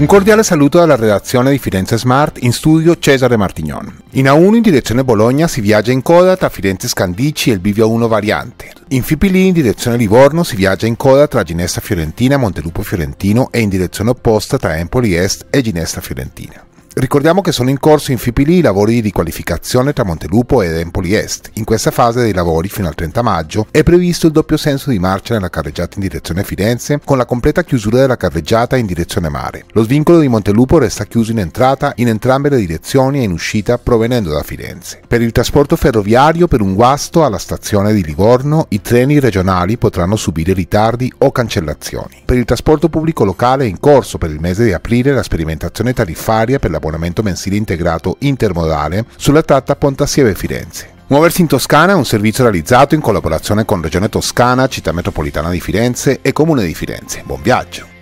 Un cordiale saluto dalla redazione di Firenze Smart in studio Cesare Martignon. In A1 in direzione Bologna si viaggia in coda tra Firenze Scandici e il Bivio 1 variante. In Fipilì in direzione Livorno si viaggia in coda tra Ginestra Fiorentina, Montelupo Fiorentino e in direzione opposta tra Empoli Est e Ginestra Fiorentina. Ricordiamo che sono in corso in Fipili i lavori di qualificazione tra Montelupo ed Empoli Est. In questa fase dei lavori fino al 30 maggio è previsto il doppio senso di marcia nella carreggiata in direzione Firenze con la completa chiusura della carreggiata in direzione mare. Lo svincolo di Montelupo resta chiuso in entrata in entrambe le direzioni e in uscita provenendo da Firenze. Per il trasporto ferroviario per un guasto alla stazione di Livorno i treni regionali potranno subire ritardi o cancellazioni. Per il trasporto pubblico locale è in corso per il mese di aprile la sperimentazione tariffaria per la l'abbonamento mensile integrato intermodale sulla tratta Pontassieve-Firenze. Muoversi in Toscana è un servizio realizzato in collaborazione con Regione Toscana, Città Metropolitana di Firenze e Comune di Firenze. Buon viaggio!